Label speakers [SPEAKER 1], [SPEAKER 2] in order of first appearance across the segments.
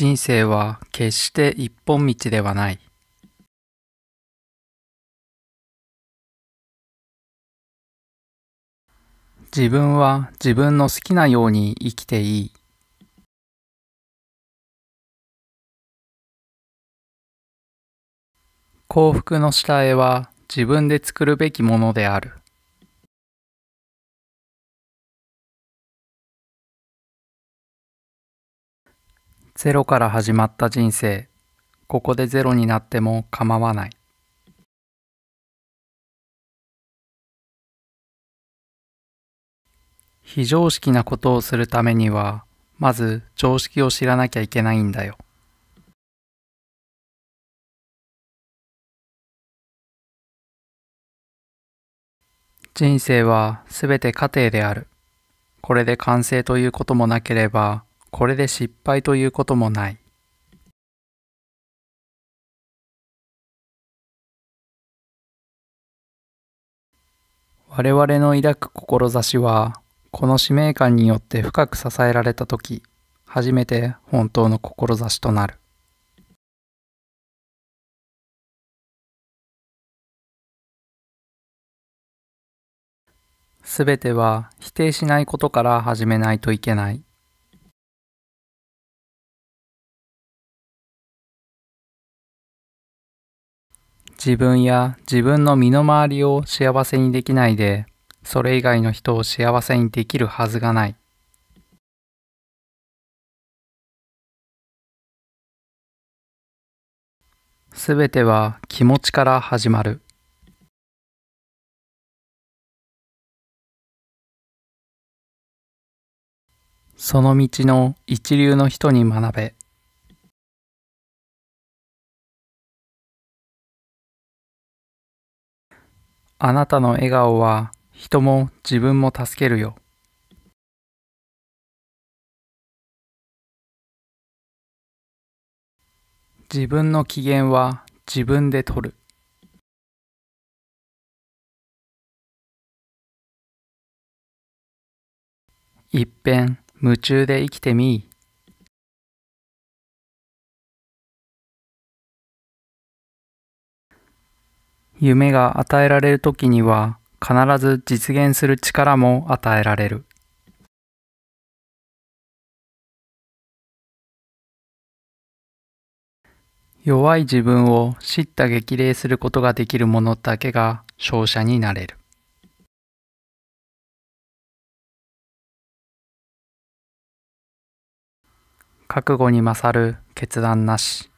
[SPEAKER 1] 人生は決して一本道ではない。自分は自分の好きなように生きていい。幸福の下絵は自分で作るべきものである。ゼロから始まった人生、ここでゼロになっても構わない。
[SPEAKER 2] 非常識なことをするためには、まず常識を知らなきゃいけないんだよ。人生はすべて過程である。これで完成ということもなければ、これで失敗ということもない。我々の抱く志は、この使命感によって深く支えられたとき、初めて本当の志となる。
[SPEAKER 1] すべては否定しないことから始めないといけない。
[SPEAKER 2] 自分や自分の身の回りを幸せにできないで、それ以外の人を幸せにできるはずがない。
[SPEAKER 1] すべては気持ちから始まる。その道の一流の人に学べ。あなたの笑顔は人も自分も助けるよ。自分の機嫌は自分で取る。一っ夢中で生きてみい。
[SPEAKER 2] 夢が与えられる時には必ず実現する力も与えられる。弱い自分を叱咤激励することができる者だけが勝者になれる。
[SPEAKER 1] 覚悟に勝る決断なし。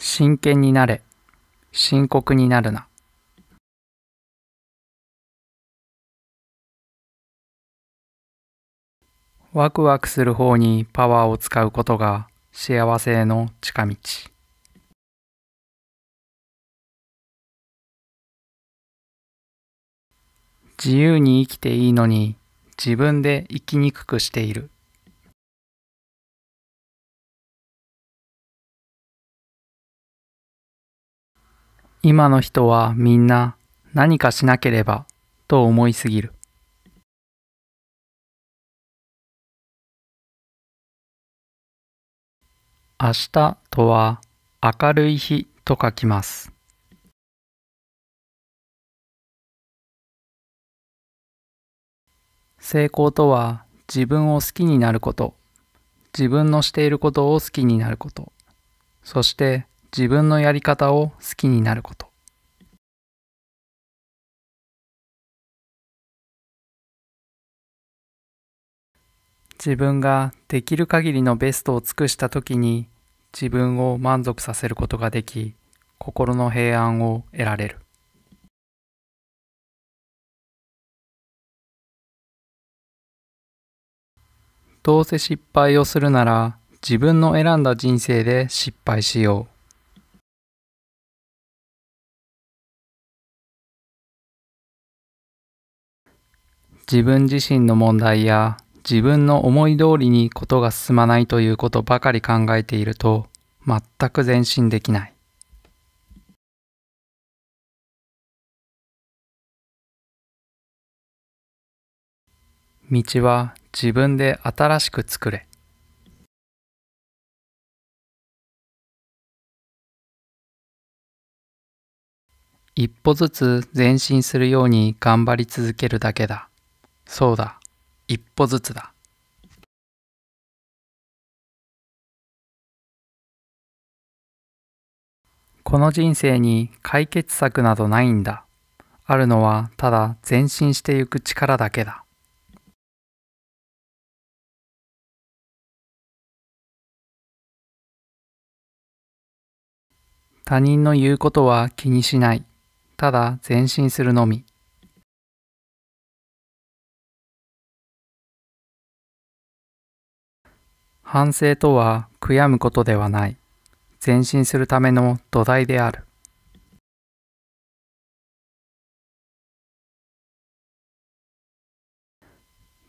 [SPEAKER 1] 真剣になれ深刻になるなワクワクする方にパワーを使うことが幸せへの近道自由に生きていいのに自分で生きにくくしている。今の人はみんな何かしなければと思いすぎる。明日とは明るい日と書きます。
[SPEAKER 2] 成功とは自分を好きになること、自分のしていることを好きになること、そして自分のやり方を好きになること自分ができる限りのベストを尽くした時に自分を満足させることができ心の平安を得られるどうせ失敗をするなら自分の選んだ人生で失敗しよう自分自身の問題や自分の思い通りにことが進まないということばかり考えていると全く前進できない。
[SPEAKER 1] 道は自分で新しく作れ。
[SPEAKER 2] 一歩ずつ前進するように頑張り続けるだけだ。そうだ、一歩ずつだ。この人生に解決策などないんだ。あるのはただ前進してゆく力だけだ。
[SPEAKER 1] 他人の言うことは気にしない。ただ前進するのみ。
[SPEAKER 2] 反省とは悔やむことではない。前進するための土台である。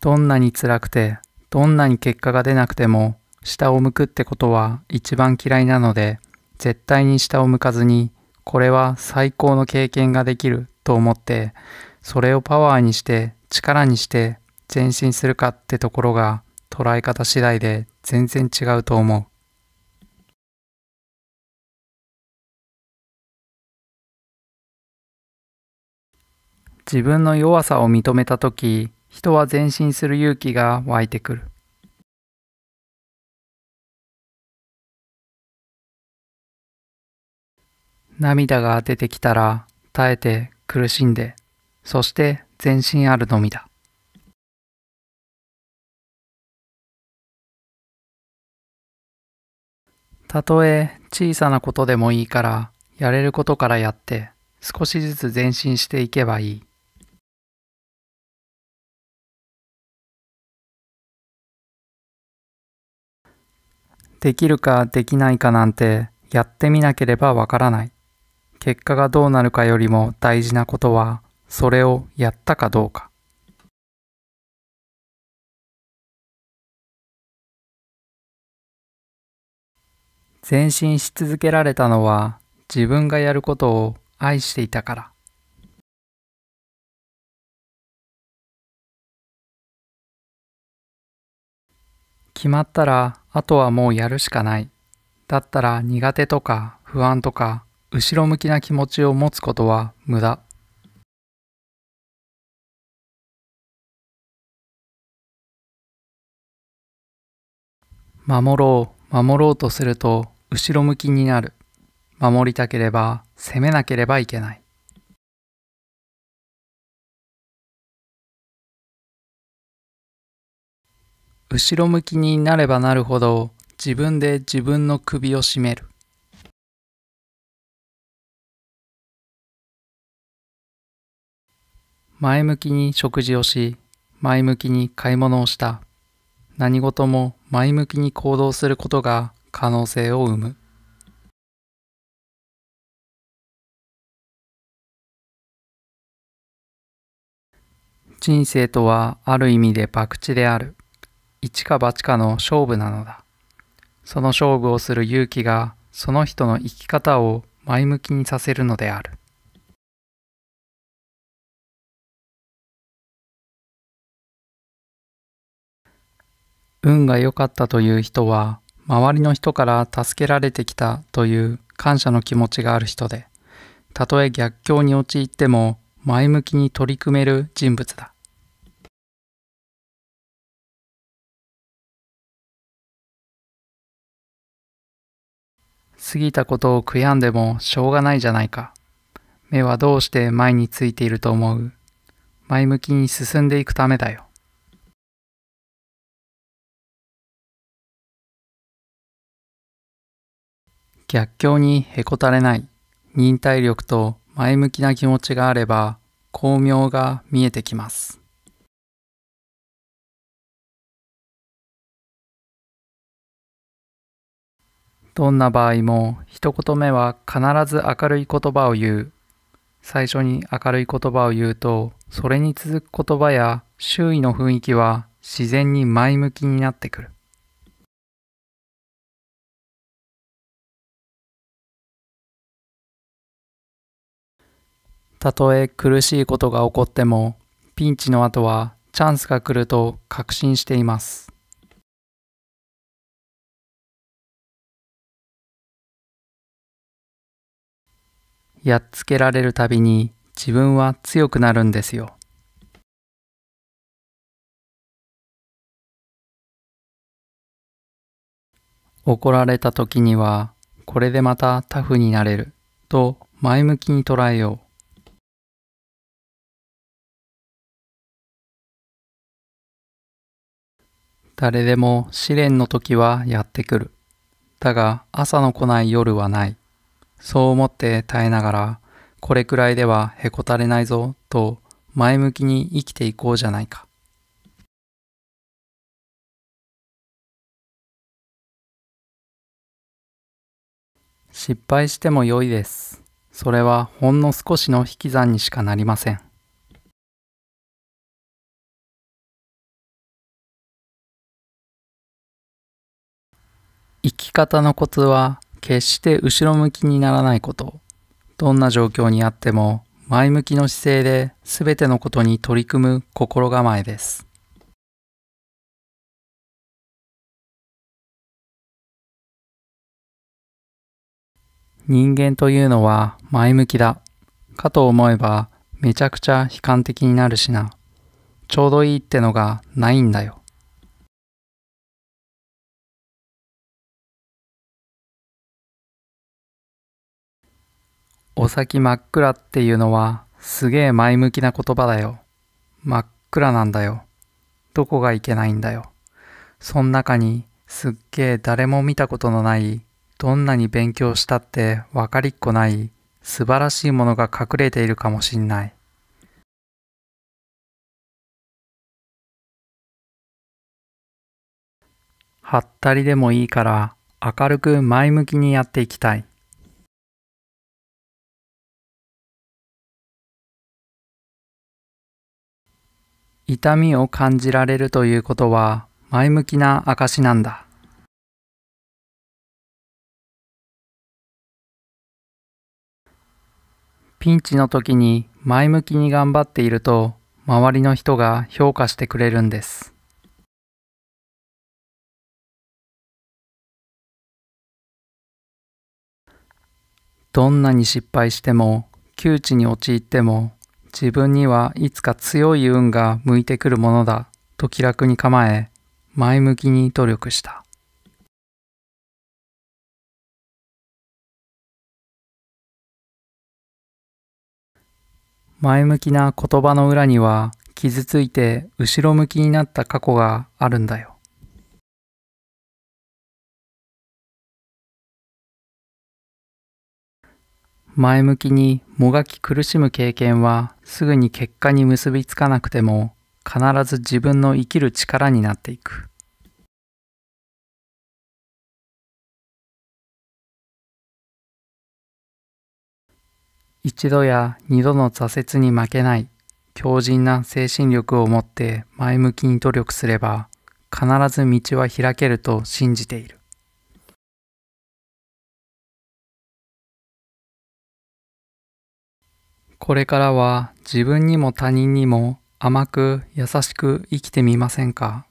[SPEAKER 2] どんなに辛くて、どんなに結果が出なくても、下を向くってことは一番嫌いなので、絶対に下を向かずに、これは最高の経験ができると思って、それをパワーにして、力にして、前進するかってところが捉え方次第で全然違うと思う。自分の弱さを認めた時、人は前進する勇気が湧いてくる。涙が出てきたら耐えて苦しんでそして前進あるのみだたとえ小さなことでもいいから、やれることからやって、少しずつ前進していけばいい。できるかできないかなんてやってみなければわからない。結果がどうなるかよりも大事なことは、それをやったかどうか。前進し続けられたのは自分がやることを愛していたから。決まったらあとはもうやるしかない。だったら苦手とか不安とか後ろ向きな気持ちを持つことは無駄。守ろう守ろうとすると後ろ向きになる。守りたければ攻めなければいけない。
[SPEAKER 1] 後ろ向きになればなるほど自分で自分の首を絞める。
[SPEAKER 2] 前向きに食事をし、前向きに買い物をした。何事も前向きに行動することが可能性を生む人生とはある意味で博打である一か八かの勝負なのだその勝負をする勇気がその人の生き方を前向きにさせるのである運が良かったという人は周りの人から助けられてきたという感謝の気持ちがある人で、たとえ逆境に陥っても前向きに取り組める人物だ。過ぎたことを悔やんでもしょうがないじゃないか。目はどうして前についていると思う前向きに進んでいくためだよ。逆境にへこたれない忍耐力と前向きな気持ちがあれば巧妙が見えてきますどんな場合も一言目は必ず明るい言葉を言う最初に明るい言葉を言うとそれに続く言葉や周囲の雰囲気は自然に前向きになってくるたとえ苦しいことが起こっても、ピンチの後はチャンスが来ると確信しています。
[SPEAKER 1] やっつけられるたびに自分は強くなるんですよ。
[SPEAKER 2] 怒られた時にはこれでまたタフになれると前向きに捉えよう。誰でも試練の時はやってくる。だが朝の来ない夜はない。そう思って耐えながら、これくらいではへこたれないぞと前向きに生きていこうじゃないか。失敗しても良いです。それはほんの少しの引き算にしかなりません。生き方のコツは決して後ろ向きにならないこと。どんな状況にあっても前向きの姿勢で全てのことに取り組む心構えです。人間というのは前向きだ。かと思えばめちゃくちゃ悲観的になるしな。ちょうどいいってのがないんだよ。お先真っ暗っていうのはすげえ前向きな言葉だよ。真っ暗なんだよ。どこがいけないんだよ。そん中にすっげえ誰も見たことのない、どんなに勉強したってわかりっこない素晴らしいものが隠れているかもしんない。
[SPEAKER 1] はったりでもいいから明るく前向きにやっていきたい。痛みを感じられるということは前向きな証なんだ。
[SPEAKER 2] ピンチの時に前向きに頑張っていると周りの人が評価してくれるんです。どんなに失敗しても窮地に陥っても自分にはいつか強い運が向いてくるものだと気楽に構え前向きに努力した前向きな言葉の裏には傷ついて後ろ向きになった過去があるんだよ前向きにもがき苦しむ経験はすぐに結果に結びつかなくても必ず自分の生きる力になっていく。一度や二度の挫折に負けない強靭な精神力を持って前向きに努力すれば必ず道は開けると信じている。これからは自分にも他人にも甘く優しく生きてみませんか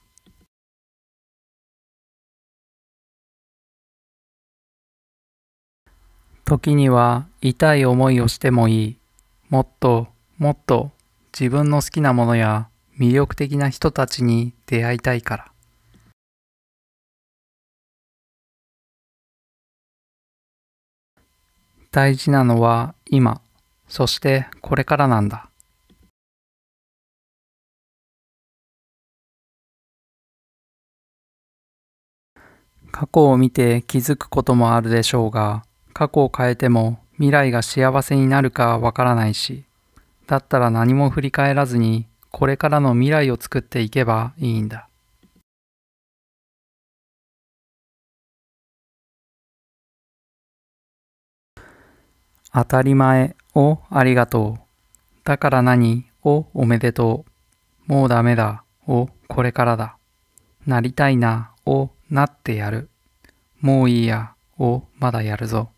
[SPEAKER 2] 時には痛い思いをしてもいい。もっともっと自分の好きなものや魅力的な人たちに出会いたいから。
[SPEAKER 1] 大事なのは今。そしてこれからなんだ。
[SPEAKER 2] 過去を見て気づくこともあるでしょうが、過去を変えても未来が幸せになるかわからないし、だったら何も振り返らずにこれからの未来を作っていけばいいんだ。当たり前をありがとう。だから何をおめでとう。もうダメだをこれからだ。なりたいなをなってやる。もういいやをまだやるぞ。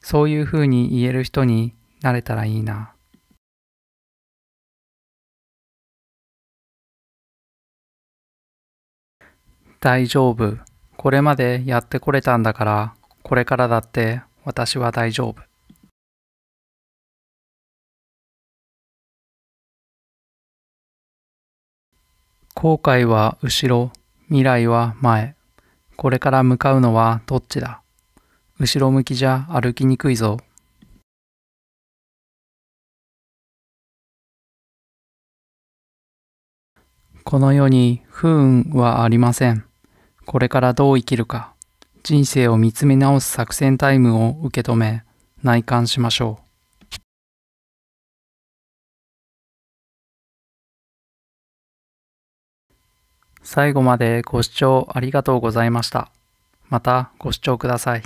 [SPEAKER 2] そういうふうに言える人になれたらいいな。大丈夫。これまでやってこれたんだから、これからだって私は大丈夫。後悔は後ろ、未来は前。これから向かうのはどっちだ後ろ向きじゃ歩きにくいぞ。この世に不運はありません。これからどう生きるか、人生を見つめ直す作戦タイムを受け止め、内観しましょう。最後までご視聴ありがとうございました。またご視聴ください。